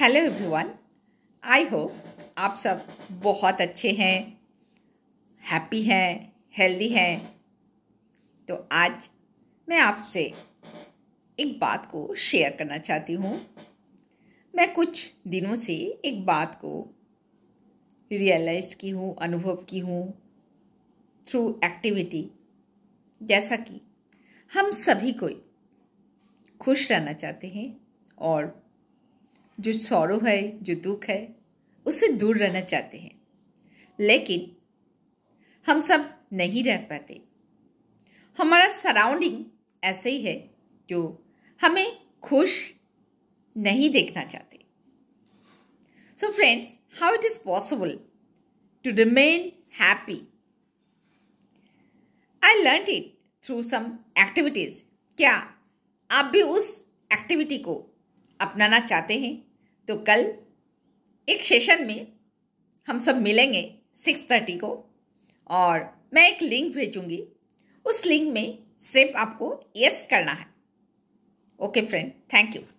hello everyone I hope आप सब बहुत अच्छे हैं हैप्पी हैं हेल्दी हैं तो आज मैं आपसे एक बात को शेयर करना चाहती हूँ मैं कुछ दिनों से एक बात को रियलाइज की हूँ अनुभव की हूँ थ्रू एक्टिविटी जैसा कि हम सभी को खुश रहना चाहते हैं और जो सौरव है जो दुख है उससे दूर रहना चाहते हैं लेकिन हम सब नहीं रह पाते हमारा सराउंडिंग ऐसे ही है जो हमें खुश नहीं देखना चाहते so friends how it is possible to remain happy I learn it through some activities क्या आप भी उस एक्टिविटी को अपनाना चाहते हैं तो कल एक सेशन में हम सब मिलेंगे सिक्स थर्टी को और मैं एक लिंक भेजूंगी उस लिंक में सिर्फ आपको यस करना है ओके फ्रेंड थैंक यू